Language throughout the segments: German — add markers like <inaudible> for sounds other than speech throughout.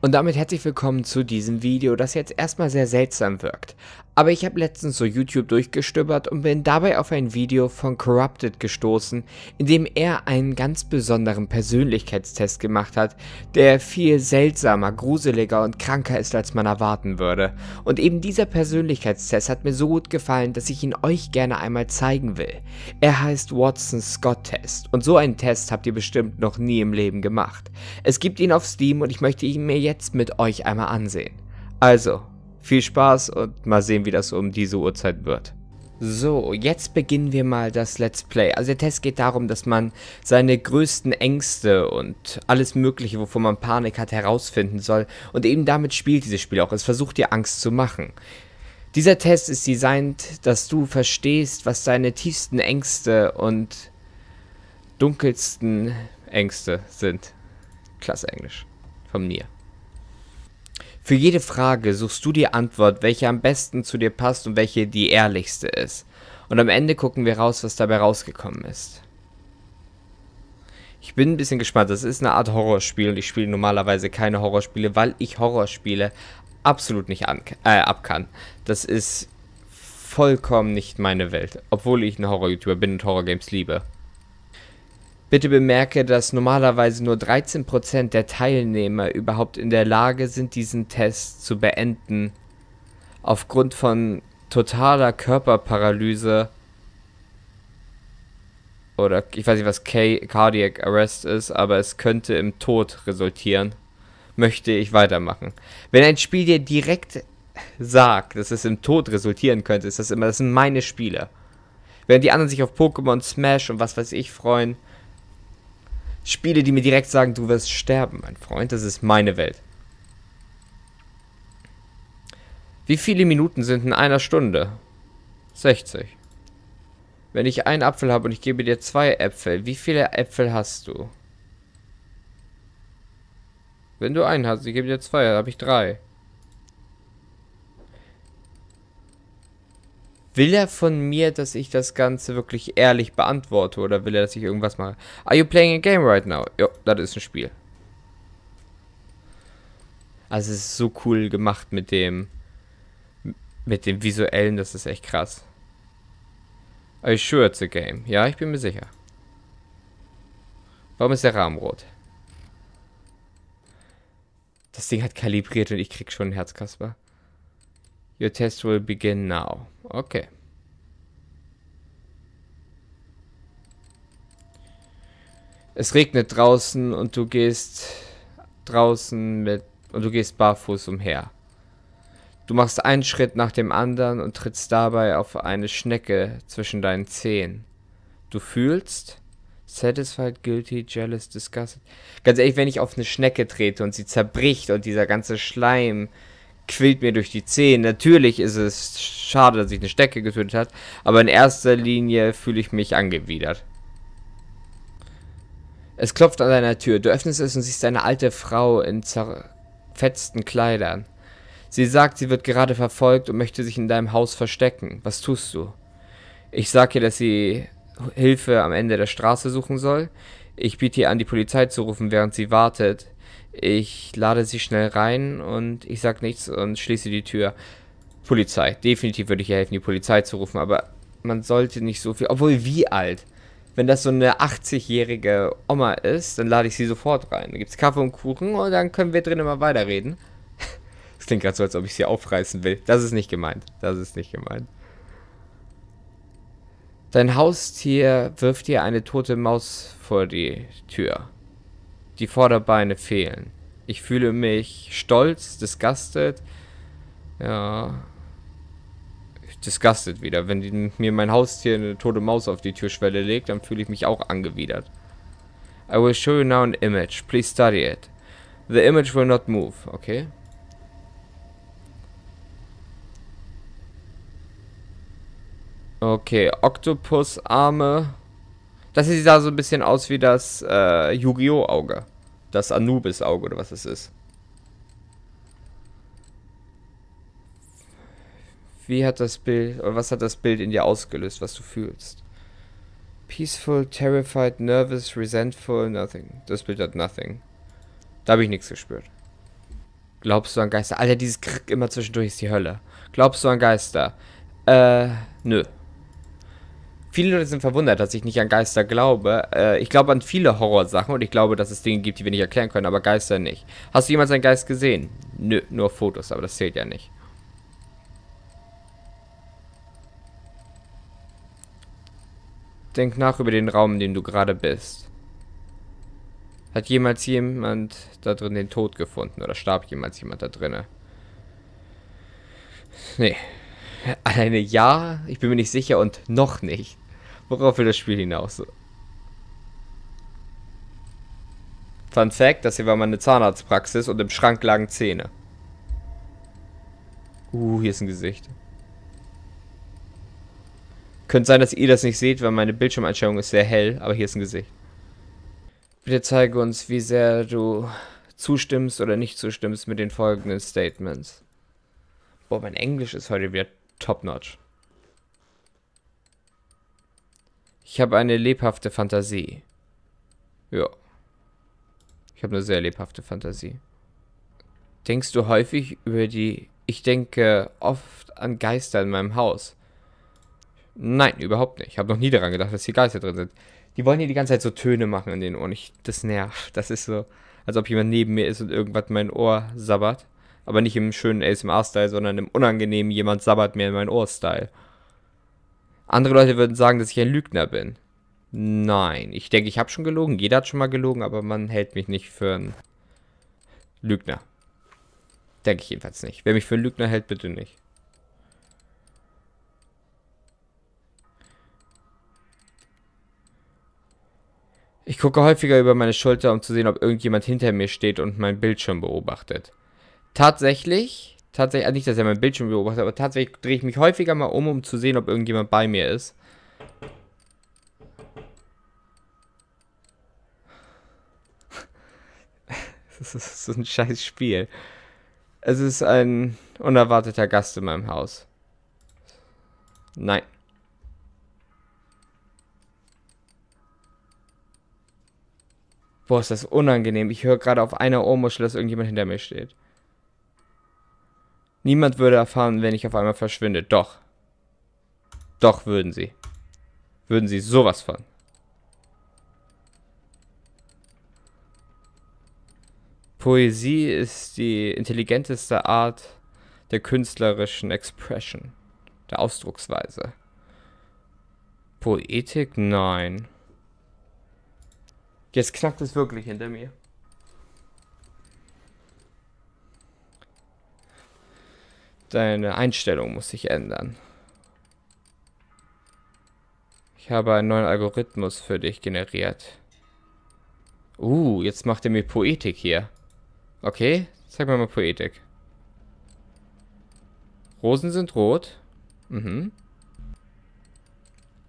Und damit herzlich willkommen zu diesem Video, das jetzt erstmal sehr seltsam wirkt. Aber ich habe letztens so YouTube durchgestöbert und bin dabei auf ein Video von Corrupted gestoßen, in dem er einen ganz besonderen Persönlichkeitstest gemacht hat, der viel seltsamer, gruseliger und kranker ist, als man erwarten würde. Und eben dieser Persönlichkeitstest hat mir so gut gefallen, dass ich ihn euch gerne einmal zeigen will. Er heißt Watson Scott Test und so einen Test habt ihr bestimmt noch nie im Leben gemacht. Es gibt ihn auf Steam und ich möchte ihn mir jetzt mit euch einmal ansehen. Also, viel Spaß und mal sehen, wie das um diese Uhrzeit wird. So, jetzt beginnen wir mal das Let's Play. Also der Test geht darum, dass man seine größten Ängste und alles mögliche, wovon man Panik hat, herausfinden soll. Und eben damit spielt dieses Spiel auch. Es versucht dir Angst zu machen. Dieser Test ist designt, dass du verstehst, was deine tiefsten Ängste und dunkelsten Ängste sind. Klasse Englisch. Von mir. Für jede Frage suchst du die Antwort, welche am besten zu dir passt und welche die ehrlichste ist. Und am Ende gucken wir raus, was dabei rausgekommen ist. Ich bin ein bisschen gespannt. Das ist eine Art Horrorspiel und ich spiele normalerweise keine Horrorspiele, weil ich Horrorspiele absolut nicht an, äh, ab kann. Das ist vollkommen nicht meine Welt, obwohl ich ein Horror-YouTuber bin und Horror-Games liebe. Bitte bemerke, dass normalerweise nur 13% der Teilnehmer überhaupt in der Lage sind, diesen Test zu beenden. Aufgrund von totaler Körperparalyse oder ich weiß nicht, was K Cardiac Arrest ist, aber es könnte im Tod resultieren, möchte ich weitermachen. Wenn ein Spiel dir direkt sagt, dass es im Tod resultieren könnte, ist das immer, das sind meine Spiele. Während die anderen sich auf Pokémon Smash und was weiß ich freuen, Spiele, die mir direkt sagen, du wirst sterben, mein Freund, das ist meine Welt. Wie viele Minuten sind in einer Stunde? 60. Wenn ich einen Apfel habe und ich gebe dir zwei Äpfel, wie viele Äpfel hast du? Wenn du einen hast, ich gebe dir zwei, dann habe ich drei. Will er von mir, dass ich das Ganze wirklich ehrlich beantworte oder will er, dass ich irgendwas mache? Are you playing a game right now? Jo, das ist ein Spiel. Also es ist so cool gemacht mit dem mit dem visuellen, das ist echt krass. Are you sure it's a game? Ja, ich bin mir sicher. Warum ist der Rahmen rot? Das Ding hat kalibriert und ich krieg schon einen Herzkasper. Your test will begin now. Okay. Es regnet draußen und du gehst draußen mit und du gehst barfuß umher. Du machst einen Schritt nach dem anderen und trittst dabei auf eine Schnecke zwischen deinen Zehen. Du fühlst satisfied, guilty, jealous, disgusted. Ganz ehrlich, wenn ich auf eine Schnecke trete und sie zerbricht und dieser ganze Schleim quillt mir durch die Zehen. Natürlich ist es schade, dass ich eine Stecke getötet hat, aber in erster Linie fühle ich mich angewidert. Es klopft an deiner Tür. Du öffnest es und siehst eine alte Frau in zerfetzten Kleidern. Sie sagt, sie wird gerade verfolgt und möchte sich in deinem Haus verstecken. Was tust du? Ich sag ihr, dass sie Hilfe am Ende der Straße suchen soll. Ich biete ihr an, die Polizei zu rufen, während sie wartet. Ich lade sie schnell rein und ich sag nichts und schließe die Tür. Polizei. Definitiv würde ich ihr helfen, die Polizei zu rufen, aber man sollte nicht so viel. Obwohl, wie alt? Wenn das so eine 80-jährige Oma ist, dann lade ich sie sofort rein. Dann gibt es Kaffee und Kuchen und dann können wir drinnen mal weiterreden. <laughs> das klingt gerade so, als ob ich sie aufreißen will. Das ist nicht gemeint. Das ist nicht gemeint. Dein Haustier wirft dir eine tote Maus vor die Tür. Die Vorderbeine fehlen. Ich fühle mich stolz, disgusted. Ja. Disgusted wieder. Wenn die, mir mein Haustier eine tote Maus auf die Türschwelle legt, dann fühle ich mich auch angewidert. I will show you now an image. Please study it. The image will not move. Okay. Okay, Oktopusarme. Das sieht da so ein bisschen aus wie das äh, Yu-Gi-Oh! Auge. Das Anubis-Auge oder was es ist. Wie hat das Bild, oder was hat das Bild in dir ausgelöst, was du fühlst? Peaceful, terrified, nervous, resentful, nothing. Das Bild hat nothing. Da habe ich nichts gespürt. Glaubst du an Geister? Alter, dieses Krieg immer zwischendurch ist die Hölle. Glaubst du an Geister? Äh, nö viele Leute sind verwundert, dass ich nicht an Geister glaube. Äh, ich glaube an viele Horrorsachen und ich glaube, dass es Dinge gibt, die wir nicht erklären können, aber Geister nicht. Hast du jemals einen Geist gesehen? Nö, nur Fotos, aber das zählt ja nicht. Denk nach über den Raum, in dem du gerade bist. Hat jemals jemand da drin den Tod gefunden oder starb jemals jemand da drinne? Nee. Alleine ja, ich bin mir nicht sicher und noch nicht. Worauf will das Spiel hinaus? Fun Fact, das hier war meine Zahnarztpraxis und im Schrank lagen Zähne. Uh, hier ist ein Gesicht. Könnte sein, dass ihr das nicht seht, weil meine Bildschirmeinstellung ist sehr hell, aber hier ist ein Gesicht. Bitte zeige uns, wie sehr du zustimmst oder nicht zustimmst mit den folgenden Statements. Boah, mein Englisch ist heute wieder top-notch. Ich habe eine lebhafte Fantasie. Ja. Ich habe eine sehr lebhafte Fantasie. Denkst du häufig über die... Ich denke oft an Geister in meinem Haus. Nein, überhaupt nicht. Ich habe noch nie daran gedacht, dass hier Geister drin sind. Die wollen hier die ganze Zeit so Töne machen in den Ohren. Ich, das nervt. Das ist so, als ob jemand neben mir ist und irgendwas mein Ohr sabbert. Aber nicht im schönen ASMR-Style, sondern im unangenehmen jemand sabbert mir in mein Ohr-Style. Andere Leute würden sagen, dass ich ein Lügner bin. Nein, ich denke, ich habe schon gelogen. Jeder hat schon mal gelogen, aber man hält mich nicht für einen Lügner. Denke ich jedenfalls nicht. Wer mich für einen Lügner hält, bitte nicht. Ich gucke häufiger über meine Schulter, um zu sehen, ob irgendjemand hinter mir steht und meinen Bildschirm beobachtet. Tatsächlich tatsächlich, also nicht, dass er mein Bildschirm beobachtet, aber tatsächlich drehe ich mich häufiger mal um, um zu sehen, ob irgendjemand bei mir ist. <laughs> das ist so ein scheiß Spiel. Es ist ein unerwarteter Gast in meinem Haus. Nein. Boah, ist das unangenehm. Ich höre gerade auf einer Ohrmuschel, dass irgendjemand hinter mir steht. Niemand würde erfahren, wenn ich auf einmal verschwinde. Doch. Doch würden sie. Würden sie sowas von. Poesie ist die intelligenteste Art der künstlerischen Expression, der Ausdrucksweise. Poetik? Nein. Jetzt knackt es wirklich hinter mir. Deine Einstellung muss sich ändern. Ich habe einen neuen Algorithmus für dich generiert. Uh, jetzt macht er mir Poetik hier. Okay, zeig mir mal Poetik. Rosen sind rot. Mhm.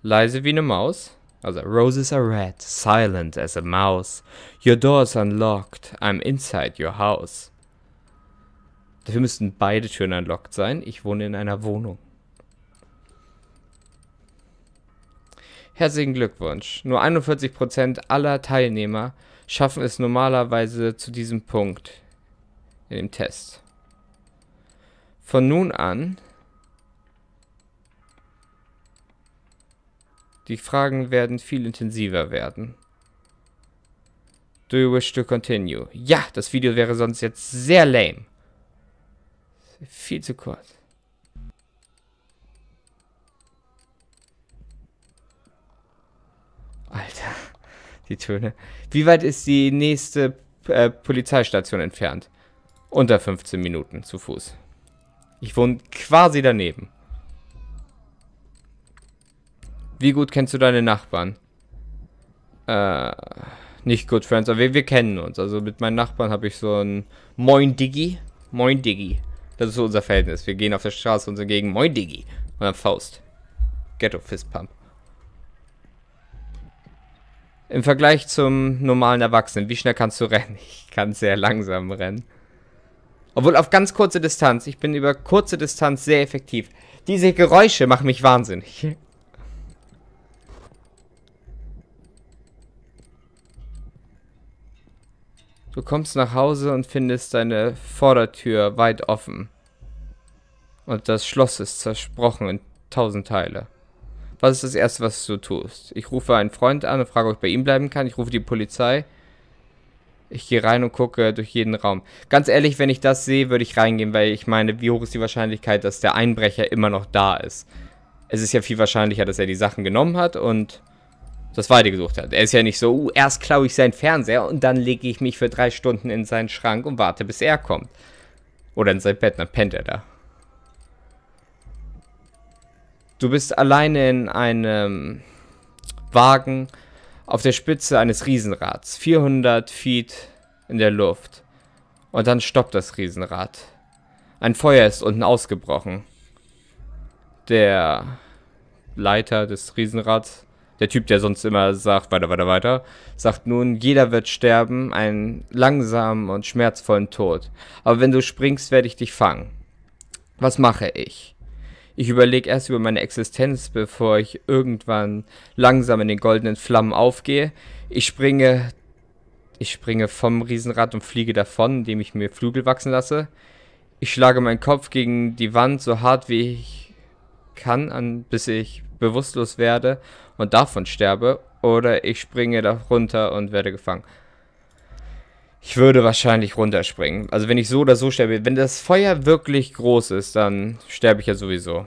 Leise wie eine Maus. Also, roses are red, silent as a mouse. Your door's unlocked, I'm inside your house. Dafür müssten beide Türen unlocked sein. Ich wohne in einer Wohnung. Herzlichen Glückwunsch. Nur 41% aller Teilnehmer schaffen es normalerweise zu diesem Punkt in dem Test. Von nun an, die Fragen werden viel intensiver werden. Do you wish to continue? Ja, das Video wäre sonst jetzt sehr lame. Viel zu kurz. Alter, die Töne. Wie weit ist die nächste äh, Polizeistation entfernt? Unter 15 Minuten zu Fuß. Ich wohne quasi daneben. Wie gut kennst du deine Nachbarn? Äh, nicht Good Friends, aber wir, wir kennen uns. Also mit meinen Nachbarn habe ich so ein Moin Diggi. Moin Diggi. Das ist so unser Verhältnis. Wir gehen auf der Straße uns entgegen. Moin, Diggi. Und dann Faust. Ghetto Fist Pump. Im Vergleich zum normalen Erwachsenen, wie schnell kannst du rennen? <laughs> Ich kann sehr langsam rennen. Obwohl auf ganz kurze Distanz. Ich bin über kurze Distanz sehr effektiv. Diese Geräusche machen mich wahnsinnig. Du kommst nach Hause und findest deine Vordertür weit offen. Und das Schloss ist zersprochen in tausend Teile. Was ist das Erste, was du tust? Ich rufe einen Freund an und frage, ob ich bei ihm bleiben kann. Ich rufe die Polizei. Ich gehe rein und gucke durch jeden Raum. Ganz ehrlich, wenn ich das sehe, würde ich reingehen, weil ich meine, wie hoch ist die Wahrscheinlichkeit, dass der Einbrecher immer noch da ist? Es ist ja viel wahrscheinlicher, dass er die Sachen genommen hat und das gesucht hat. Er ist ja nicht so, uh, erst klaue ich seinen Fernseher und dann lege ich mich für drei Stunden in seinen Schrank und warte, bis er kommt. Oder in sein Bett, dann pennt er da. Du bist alleine in einem Wagen auf der Spitze eines Riesenrads, 400 Feet in der Luft. Und dann stoppt das Riesenrad. Ein Feuer ist unten ausgebrochen. Der Leiter des Riesenrads der Typ, der sonst immer sagt, weiter, weiter, weiter, sagt nun, jeder wird sterben, einen langsamen und schmerzvollen Tod. Aber wenn du springst, werde ich dich fangen. Was mache ich? Ich überlege erst über meine Existenz, bevor ich irgendwann langsam in den goldenen Flammen aufgehe. Ich springe. Ich springe vom Riesenrad und fliege davon, indem ich mir Flügel wachsen lasse. Ich schlage meinen Kopf gegen die Wand so hart wie ich kann, an, bis ich bewusstlos werde und davon sterbe, oder ich springe da runter und werde gefangen. Ich würde wahrscheinlich runterspringen. Also wenn ich so oder so sterbe, wenn das Feuer wirklich groß ist, dann sterbe ich ja sowieso.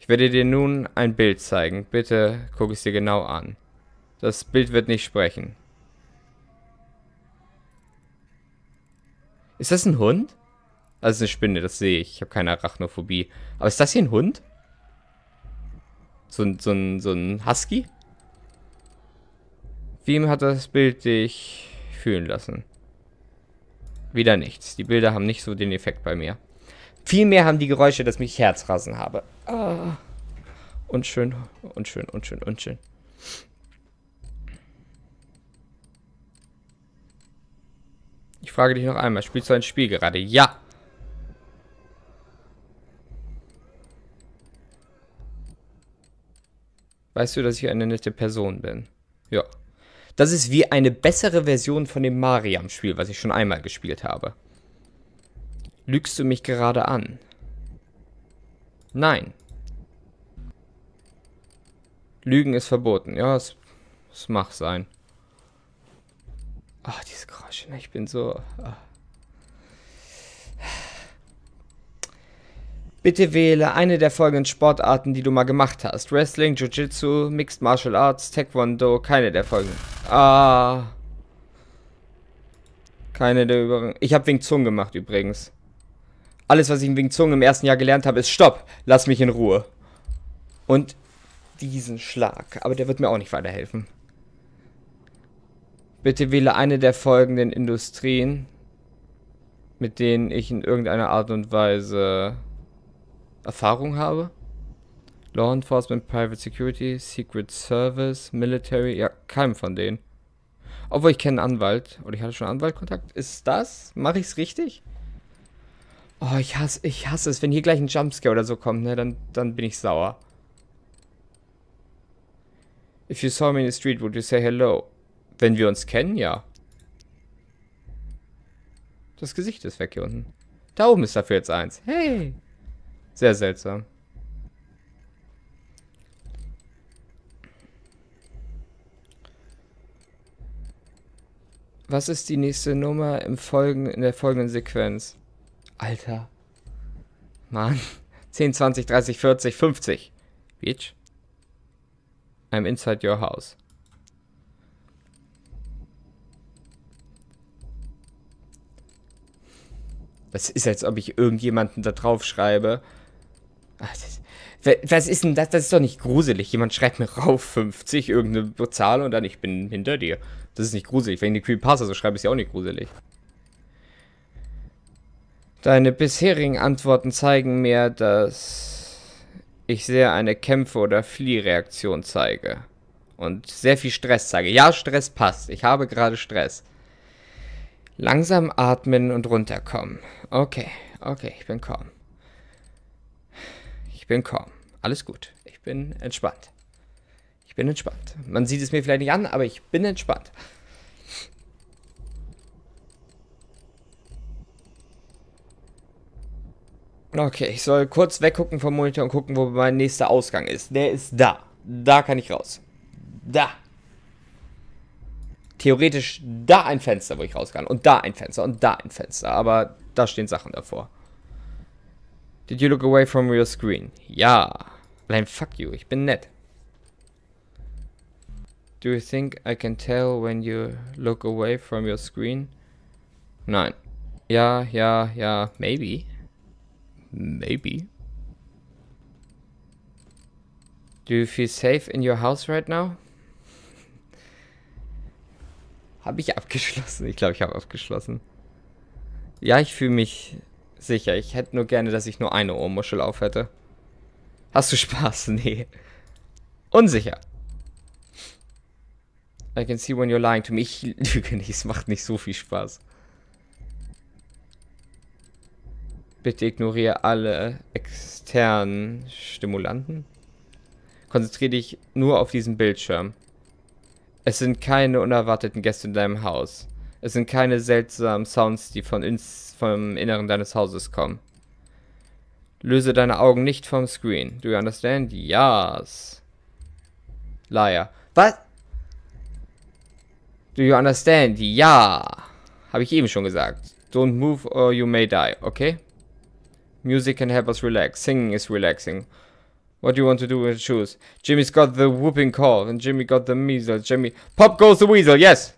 Ich werde dir nun ein Bild zeigen. Bitte guck es dir genau an. Das Bild wird nicht sprechen. Ist das ein Hund? Also eine Spinne, das sehe ich. Ich habe keine Arachnophobie. Aber ist das hier ein Hund? So ein, so so ein Husky? Wem hat das Bild dich fühlen lassen? Wieder nichts. Die Bilder haben nicht so den Effekt bei mir. Vielmehr haben die Geräusche, dass mich Herzrasen habe. Ah. Unschön, unschön, unschön, unschön. Ich frage dich noch einmal, spielst du ein Spiel gerade? Ja. weißt du, dass ich eine nette Person bin. Ja. Das ist wie eine bessere Version von dem Mariam-Spiel, was ich schon einmal gespielt habe. Lügst du mich gerade an? Nein. Lügen ist verboten. Ja, es, es mag sein. Ach, diese Geräusche. Ne? Ich bin so... Ach. Bitte wähle eine der folgenden Sportarten, die du mal gemacht hast. Wrestling, Jiu-Jitsu, Mixed Martial Arts, Taekwondo, keine der folgenden. Ah. Keine der übrigen. Ich habe Wing Zung gemacht übrigens. Alles, was ich in Wing Zung im ersten Jahr gelernt habe, ist Stopp, lass mich in Ruhe. Und diesen Schlag. Aber der wird mir auch nicht weiterhelfen. Bitte wähle eine der folgenden Industrien, mit denen ich in irgendeiner Art und Weise Erfahrung habe. Law Enforcement, Private Security, Secret Service, Military, ja, keinem von denen. Obwohl ich kenne einen Anwalt oder ich hatte schon Anwaltkontakt. Ist das? Mache ich's richtig? Oh, ich hasse, ich hasse es, wenn hier gleich ein Jumpscare oder so kommt, ne, dann, dann bin ich sauer. If you saw me in the street, would you say hello? Wenn wir uns kennen, ja. Das Gesicht ist weg hier unten. Da oben ist dafür jetzt eins. Hey! Sehr seltsam. Was ist die nächste Nummer im Folgen, in der folgenden Sequenz? Alter. Mann. 10, 20, 30, 40, 50. Bitch. I'm inside your house. Das ist, als ob ich irgendjemanden da drauf schreibe Ah, was ist denn das? Das ist doch nicht gruselig. Jemand schreibt mir rauf 50, irgendeine Zahl und dann ich bin hinter dir. Das ist nicht gruselig. Wenn ich eine Creepypasta so schreibe, ist ja auch nicht gruselig. Deine bisherigen Antworten zeigen mir, dass ich sehr eine Kämpfe- oder Fliehreaktion zeige. Und sehr viel Stress zeige. Ja, Stress passt. Ich habe gerade Stress. Langsam atmen und runterkommen. Okay, okay, ich bin kaum. Ich bin calm. Alles gut. Ich bin entspannt. Ich bin entspannt. Man sieht es mir vielleicht nicht an, aber ich bin entspannt. Okay, ich soll kurz weggucken vom Monitor und gucken, wo mein nächster Ausgang ist. Der ist da. Da kann ich raus. Da. Theoretisch da ein Fenster, wo ich raus kann. Und da ein Fenster und da ein Fenster. Aber da stehen Sachen davor. Did you look away from your screen? Ja. Nein, fuck you, ich bin nett. Do you think I can tell when you look away from your screen? Nein. Ja, ja, ja, maybe. Maybe. Do you feel safe in your house right now? habe ich abgeschlossen? Ich glaube, ich habe abgeschlossen. Ja, ich fühle mich sicher. Ich hätte nur gerne, dass ich nur eine Ohrmuschel auf hätte. Hast du Spaß? <laughs> Nee. Unsicher. I can see when you're lying to me. Ich lüge nicht, es macht nicht so viel Spaß. Bitte ignoriere alle externen Stimulanten. Konzentriere dich nur auf diesen Bildschirm. Es sind keine unerwarteten Gäste in deinem Haus. Es sind keine seltsamen Sounds, die von ins, vom Inneren deines Hauses kommen. Löse deine Augen nicht vom Screen. Do you understand? Yes. Liar. Was? Do you understand? Ja. Habe ich eben schon gesagt. Don't move or you may die, okay? Music can help us relax. Singing is relaxing. What do you want to do with the shoes? Jimmy's got the whooping cough and Jimmy got the measles. Jimmy... Pop goes the weasel, yes!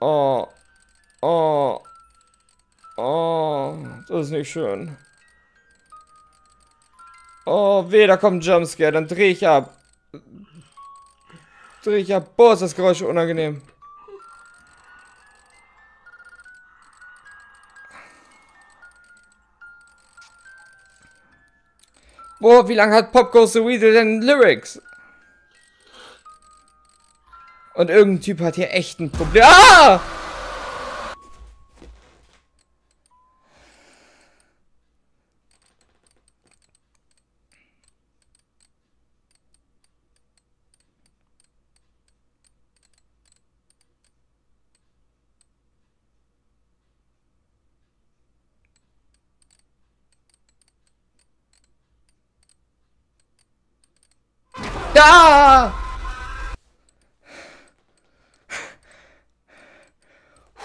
Oh. Oh. Oh. Das ist nicht schön. Oh, weh, da kommt ein Jumpscare. Dann dreh ich ab. Dreh ich ab. Boah, ist das Geräusch unangenehm. Boah, wie lange hat Pop Goes the Weasel denn Lyrics? Und irgendein Typ hat hier echt ein Problem. Ah! Ah!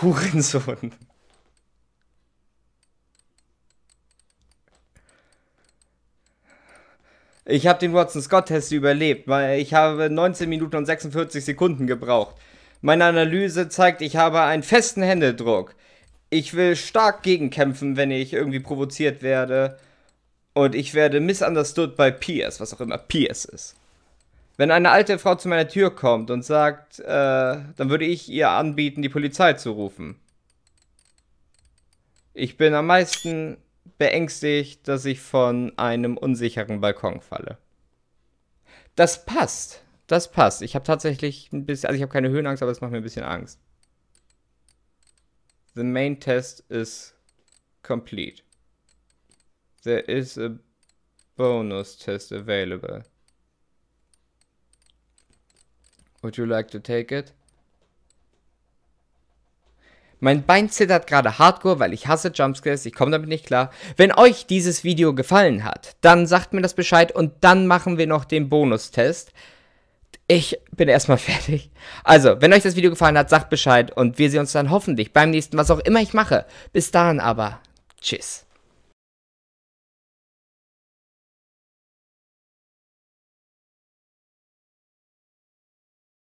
Hurensohn. Ich habe den Watson Scott Test überlebt, weil ich habe 19 Minuten und 46 Sekunden gebraucht. Meine Analyse zeigt, ich habe einen festen Händedruck. Ich will stark gegenkämpfen, wenn ich irgendwie provoziert werde. Und ich werde misunderstood by Pierce, was auch immer Pierce ist. Wenn eine alte Frau zu meiner Tür kommt und sagt, äh, dann würde ich ihr anbieten, die Polizei zu rufen. Ich bin am meisten beängstigt, dass ich von einem unsicheren Balkon falle. Das passt. Das passt. Ich habe tatsächlich ein bisschen, also ich habe keine Höhenangst, aber es macht mir ein bisschen Angst. The main test is complete. There is a bonus test available. Would you like to take it? Mein Bein zittert gerade hardcore, weil ich hasse Jumpscares, ich komme damit nicht klar. Wenn euch dieses Video gefallen hat, dann sagt mir das Bescheid und dann machen wir noch den Bonustest. Ich bin erstmal <laughs> fertig. Also, wenn euch das Video gefallen hat, sagt Bescheid und wir sehen uns dann hoffentlich beim nächsten, was auch immer ich mache. Bis dahin aber, tschüss.